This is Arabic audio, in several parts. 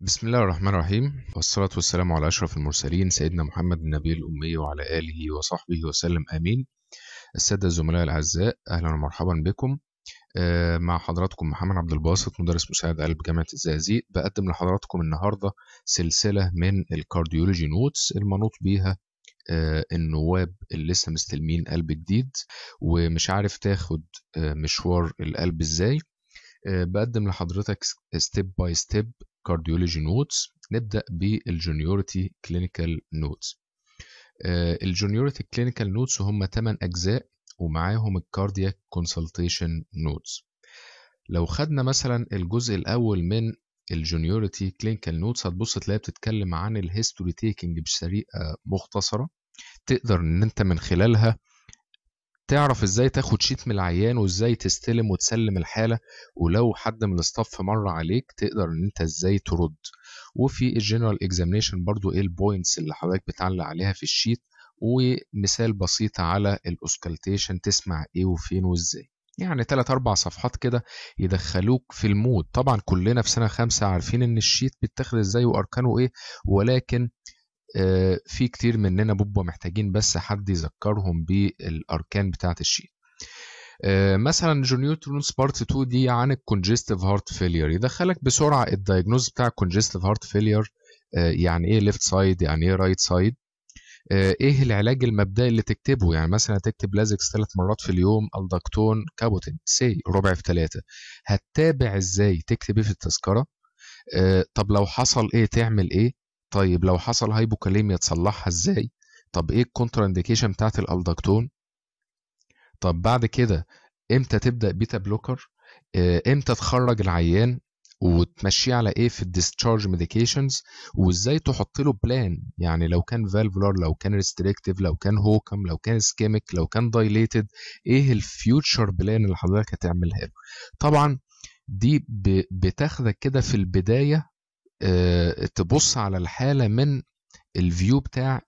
بسم الله الرحمن الرحيم والصلاة والسلام على أشرف المرسلين سيدنا محمد النبي الأمي وعلى آله وصحبه وسلم آمين السادة الزملاء الأعزاء أهلا ومرحبا بكم آه، مع حضراتكم محمد عبد الباسط مدرس مساعد قلب جامعة الزقازيق بقدم لحضراتكم النهاردة سلسلة من الكارديولوجي نوتس المنوط بيها آه، النواب اللي لسه مستلمين قلب جديد ومش عارف تاخد آه، مشوار القلب ازاي بقدم لحضرتك ستيب باي ستيب كارديولوجي نوتس نبدا بالجونيورتي كلينيكال نوتس آه، الجونيورتي كلينيكال نوتس هم 8 اجزاء ومعاهم الكاردياك كونسلتيشن نوتس لو خدنا مثلا الجزء الاول من الجونيورتي كلينيكال نوتس هتبص تلاقيها بتتكلم عن الهيستوري تيكنج بطريقه مختصره تقدر ان انت من خلالها تعرف ازاي تاخد شيت من العيان وازاي تستلم وتسلم الحاله ولو حد من الاستاف مر عليك تقدر ان انت ازاي ترد وفي الجنرال اكزامينشن برضو ايه البوينتس اللي حضرتك بتعلق عليها في الشيت ومثال بسيط على الاوسكالتيشن تسمع ايه وفين وازاي يعني ثلاث أربع صفحات كده يدخلوك في المود طبعا كلنا في سنة خمسة عارفين إن الشيت بيتاخد إزاي وأركانه إيه ولكن آه، في كتير مننا بابا محتاجين بس حد يذكرهم بالاركان بتاعه الشيء آه، مثلا جونيوترونز بارت 2 دي عن الكونجستيف هارت فيلير يدخلك بسرعه الدايجنوز بتاع الكونجستيف هارت فيلير يعني ايه ليفت سايد يعني ايه رايت آه، سايد ايه العلاج المبدئي اللي تكتبه يعني مثلا تكتب لازكس ثلاث مرات في اليوم الدكتون كابوتين سي ربع في ثلاثه هتتابع ازاي تكتب ايه في التذكره طب لو حصل ايه تعمل ايه طيب لو حصل هايبوكاليميا تصلحها ازاي طب ايه الكونترا انديكيشن بتاعت الالدكتون طب بعد كده امتى تبدا بيتا آه، بلوكر امتى تخرج العيان وتمشيه على ايه في الديسشارج ميديكيشنز وازاي تحط له بلان يعني لو كان فالفولار لو كان ريستريكتيف لو كان هوكم لو كان سكيميك لو كان دايليتد ايه الفيوتشر بلان اللي حضرتك هتعملها له طبعا دي بتاخدك كده في البدايه آه، تبص على الحاله من الفيو بتاع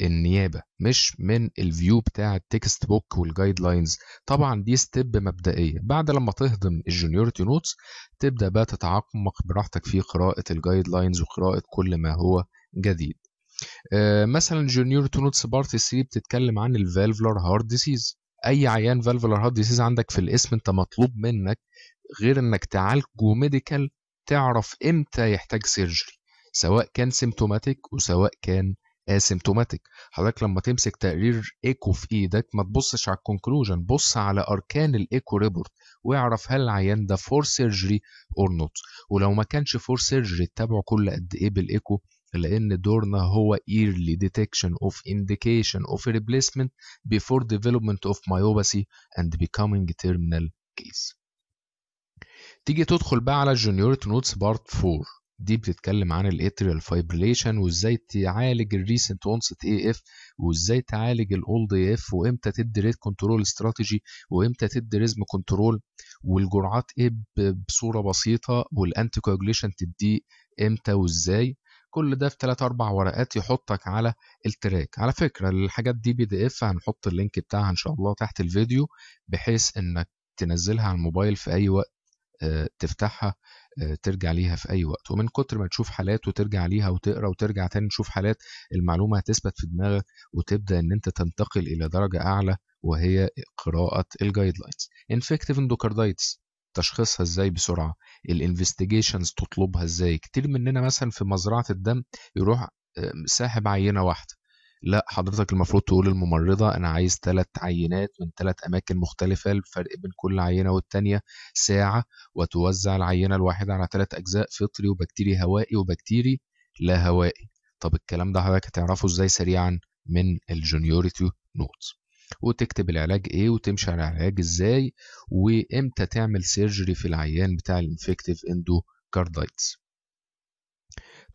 النيابه مش من الفيو بتاع التكست بوك والجايد لاينز طبعا دي ستيب مبدئيه بعد لما تهضم الجونيورتي نوتس تبدا بقى تتعمق براحتك في قراءه الجايد لاينز وقراءه كل ما هو جديد آه، مثلا جونيور تو نوتس بارت 3 بتتكلم عن الفالفلر هارد ديسيز اي عيان فالفلر هارد ديسيز عندك في الاسم انت مطلوب منك غير انك تعالجه ميديكال تعرف امتى يحتاج سيرجري سواء كان سيمتوماتيك وسواء كان اسيمتوماتيك حضرتك لما تمسك تقرير ايكو في ايدك ما تبصش على الكونكلوجن بص على اركان الايكو ريبورت واعرف هل العيان ده فور سيرجري اور نوت ولو ما كانش فور سيرجري تتابعه كل قد ايه بالايكو لان دورنا هو ايرلي detection of indication of replacement before development of myopathy and becoming terminal case تيجي تدخل بقى على الجونيورت نوتس بارت 4 دي بتتكلم عن الاتريال فايبريليشن وازاي تعالج الريسنت اونست اي اف وازاي تعالج الاولد اي اف وامتى تدي ريت كنترول استراتيجي وامتى تدي ريزم كنترول والجرعات ايه بصوره بسيطه والانتي كوجليشن تديه امتى وازاي كل ده في ثلاث اربع ورقات يحطك على التراك على فكره الحاجات دي بي دي اف هنحط اللينك بتاعها ان شاء الله تحت الفيديو بحيث انك تنزلها على الموبايل في اي وقت تفتحها آه، ترجع ليها في اي وقت ومن كتر ما تشوف حالات وترجع ليها وتقرا وترجع تاني تشوف حالات المعلومه هتثبت في دماغك وتبدا ان انت تنتقل الى درجه اعلى وهي قراءه الجايد لاينز انفكتيف اندوكاردايتس تشخيصها ازاي بسرعه الانفستيجيشنز تطلبها ازاي كتير مننا مثلا في مزرعه الدم يروح آه، ساحب عينه واحده لا حضرتك المفروض تقول للممرضة أنا عايز ثلاث عينات من ثلاث أماكن مختلفة الفرق بين كل عينة والتانية ساعة وتوزع العينة الواحدة على ثلاث أجزاء فطري وبكتيري هوائي وبكتيري لا هوائي طب الكلام ده حضرتك هتعرفه إزاي سريعا من الجونيوريتي نوتس وتكتب العلاج ايه وتمشي على العلاج ازاي وامتى تعمل سيرجري في العيان بتاع الانفكتيف اندوكاردايتس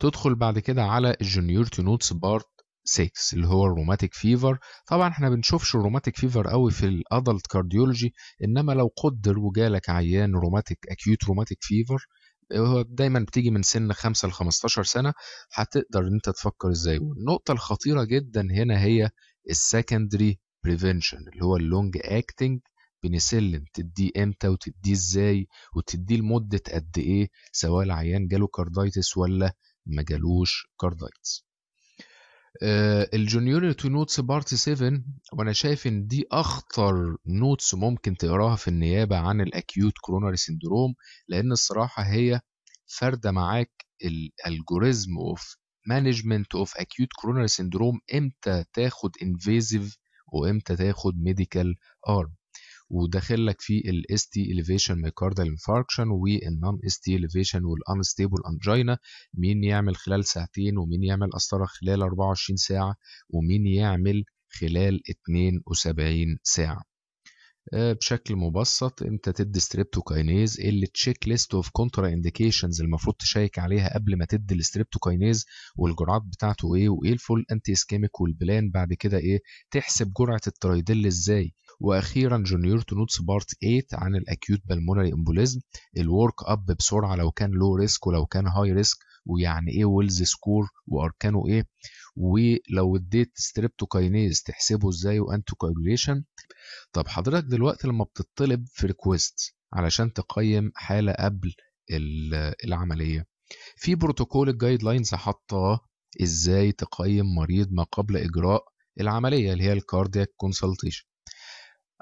تدخل بعد كده على الجونيورتي نوتس بارت 6 اللي هو الروماتيك فيفر طبعا احنا بنشوفش الروماتيك فيفر قوي في الادلت كارديولوجي انما لو قدر وجالك عيان روماتيك اكيوت روماتيك فيفر هو دايما بتيجي من سن 5 ل 15 سنه هتقدر ان انت تفكر ازاي والنقطه الخطيره جدا هنا هي السكندري بريفنشن اللي هو اللونج اكتنج بنسلم تديه امتى وتديه ازاي وتديه لمده قد ايه سواء العيان جاله كاردايتس ولا ما جالوش كاردايتس آه، الجونيور تو نوتس بارت 7 وانا شايف ان دي اخطر نوتس ممكن تقراها في النيابه عن الاكيوت كورونري سندروم لان الصراحه هي فارده معاك الالجوريزم اوف مانجمنت اوف اكيوت كورونري سندروم امتى تاخد انفيزيف وامتى تاخد ميديكال ارم وداخل لك ال الاس تي اليفيشن infarction انفاركشن non اس تي اليفيشن والانستيبل انجينا مين يعمل خلال ساعتين ومين يعمل قسطره خلال 24 ساعه ومين يعمل خلال 72 ساعه آه، بشكل مبسط انت تدي ستريبتوكاينيز اللي تشيك ليست اوف كونترا انديكيشنز المفروض تشيك عليها قبل ما تدي الستريبتوكاينيز والجرعات بتاعته ايه وايه الفول انتي اسكيميك والبلان بعد كده ايه تحسب جرعه الترايدل ازاي واخيرا جونيور تو نوتس بارت 8 عن الاكيوت بالمونري امبوليزم الورك اب بسرعه لو كان لو ريسك ولو كان هاي ريسك ويعني ايه ويلز سكور واركانه ايه ولو اديت ستريبتوكاينيز تحسبه ازاي وانتوكوجوليشن طب حضرتك دلوقتي لما بتطلب في ريكويست علشان تقيم حاله قبل العمليه في بروتوكول الجايد لاينز حاطاه ازاي تقيم مريض ما قبل اجراء العمليه اللي هي الكاردياك كونسلتيشن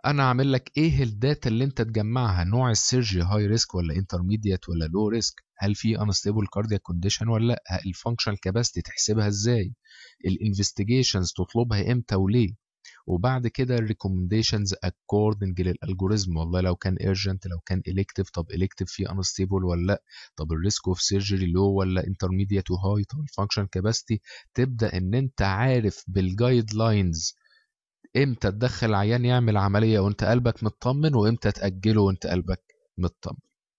انا اعمل لك ايه الداتا اللي انت تجمعها نوع السيرجي هاي ريسك ولا انترميديت ولا لو ريسك هل في انستيبل كاردياك كونديشن ولا لا الفانكشنال كاباسيتي تحسبها ازاي الانفستيجيشنز تطلبها امتى وليه وبعد كده الريكومنديشنز اكوردنج للالجوريزم والله لو كان ايرجنت لو كان الكتيف طب الكتيف في انستيبل ولا لا طب الريسك اوف سيرجري لو ولا انترميديت وهاي طب الفانكشنال كاباسيتي تبدا ان انت عارف بالجايد لاينز امتى تدخل العيان يعمل عمليه وانت قلبك مطمن وامتى تاجله وانت قلبك مطمن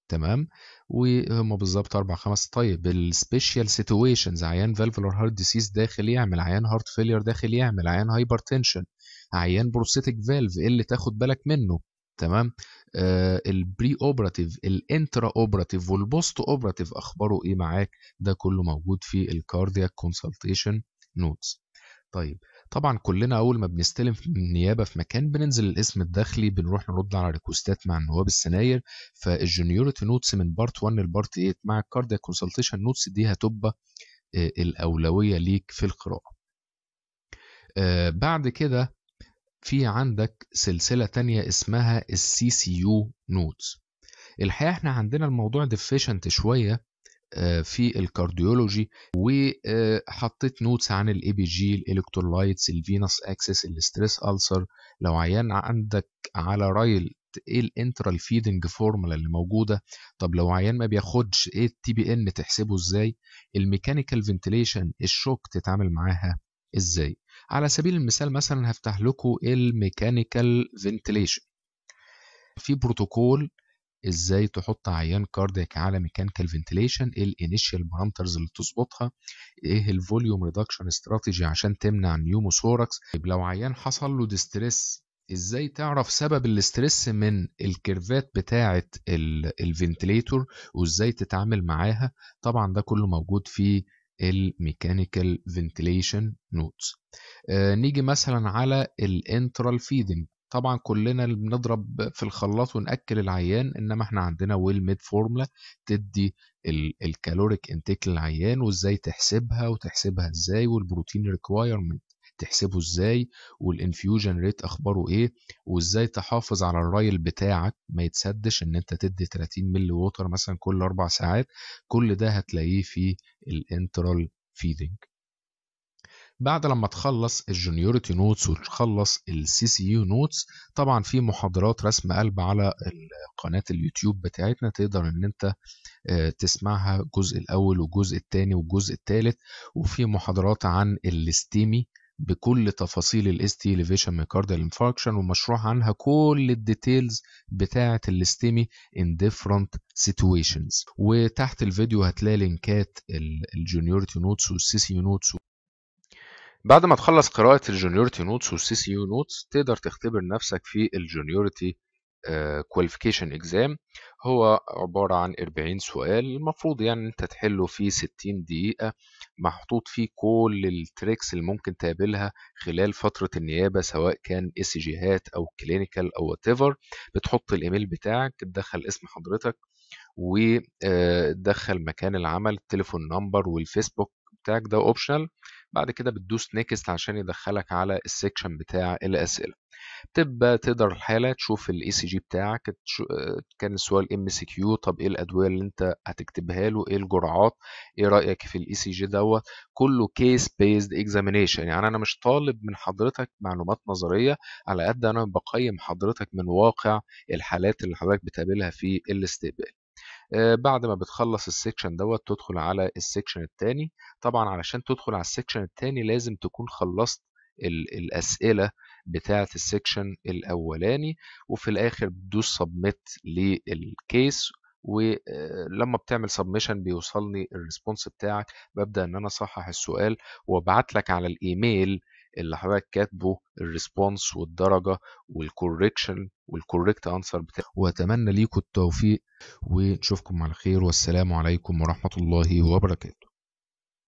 تمام وهم بالظبط اربع خمس طيب السبيشال سيتويشنز عيان فالفولار هارت ديسيز داخل يعمل عيان هارت فيلير داخل يعمل عيان هايبر تنشن عيان بروستيك فالف ايه اللي تاخد بالك منه تمام آه البري اوبراتيف الانترا اوبراتيف والبوست اوبراتيف اخباره ايه معاك ده كله موجود في الكاردياك كونسلتيشن نوتس طيب طبعا كلنا اول ما بنستلم من النيابه في مكان بننزل الاسم الداخلي بنروح نرد على ريكوستات مع النواب السناير فالجونيورتي نوتس من بارت 1 لبارت 8 مع الكارديا كونسلتيشن نوتس دي هتبقى آه، الاولويه ليك في القراءه آه، بعد كده في عندك سلسله تانية اسمها السي سي يو نوتس الحقيقه احنا عندنا الموضوع ديفيشنت شويه آه، في الكارديولوجي وحطيت نوتس عن الاي بي جي الالكترولايتس الفينس اكسس الاستريس السر لو عيان عندك على رايل ايه الانترال فيدنج فورمولا اللي موجوده طب لو عيان ما بياخدش ايه التي بي ان تحسبه ازاي الميكانيكال فنتليشن الشوك تتعامل معاها ازاي على سبيل المثال مثلا هفتح لكم الميكانيكال فنتليشن في بروتوكول ازاي تحط عيان كاردياك على ميكانيكال فنتليشن ايه الانيشال بارامترز اللي تظبطها ايه الفوليوم ريدكشن استراتيجي عشان تمنع نيوموثوركس طيب لو عيان حصل له ديستريس ازاي تعرف سبب الاسترس من الكيرفات بتاعه الفنتليتور وازاي تتعامل معاها طبعا ده كله موجود في الميكانيكال فنتليشن نوتس نيجي مثلا على الانترال فيدنج طبعا كلنا اللي بنضرب في الخلاط ونأكل العيان انما احنا عندنا ويل ميد فورمولا تدي الكالوريك انتيك للعيان وازاي تحسبها وتحسبها ازاي والبروتين ريكوايرمنت تحسبه ازاي والانفيوجن ريت اخباره ايه وازاي تحافظ على الرايل بتاعك ما يتسدش ان انت تدي 30 ملي ووتر مثلا كل اربع ساعات كل ده هتلاقيه في الانترال فيدنج بعد لما تخلص الجونيورتي نوتس وتخلص السي سي يو نوتس طبعا في محاضرات رسم قلب على قناه اليوتيوب بتاعتنا تقدر ان انت آه، تسمعها الجزء الاول والجزء الثاني والجزء الثالث وفي محاضرات عن الاستيمي بكل تفاصيل الاستي ليفيشن ميكارديال انفاركشن ومشروح عنها كل الديتيلز بتاعه الاستيمي ان ديفرنت سيتويشنز وتحت الفيديو هتلاقي لينكات الجونيورتي نوتس والسي سي نوتس بعد ما تخلص قراءة الجونيورتي نوتس والسي سي يو نوتس تقدر تختبر نفسك في الجونيورتي كواليفيكيشن آه، اكزام هو عبارة عن 40 سؤال المفروض يعني انت تحله في 60 دقيقة محطوط فيه كل التريكس اللي ممكن تقابلها خلال فترة النيابة سواء كان اس جيهات او كلينيكال او وات ايفر بتحط الايميل بتاعك تدخل اسم حضرتك وتدخل آه، مكان العمل التليفون نمبر والفيسبوك بتاعك ده اوبشنال بعد كده بتدوس نيكست عشان يدخلك على السكشن بتاع الاسئله بتبقى تقدر الحاله تشوف الاي سي e جي بتاعك كان السؤال ام سي كيو طب ايه الادويه اللي انت هتكتبها له ايه الجرعات ايه رايك في الاي سي e جي دوت كله كيس بيزد اكزامينشن يعني انا مش طالب من حضرتك معلومات نظريه على قد انا بقيم حضرتك من واقع الحالات اللي حضرتك بتقابلها في الاستقبال آه، بعد ما بتخلص السكشن دوت تدخل على السكشن الثاني طبعا علشان تدخل على السكشن الثاني لازم تكون خلصت الأسئلة بتاعة السكشن الأولاني وفي الآخر بتدوس سبميت للكيس ولما بتعمل سبميشن بيوصلني الريسبونس بتاعك ببدا ان انا اصحح السؤال وابعت لك على الايميل اللي حضرتك كاتبه الريسبونس والدرجه والكوركشن والكوركت انسر بتاعك واتمنى ليكم التوفيق ونشوفكم على خير والسلام عليكم ورحمه الله وبركاته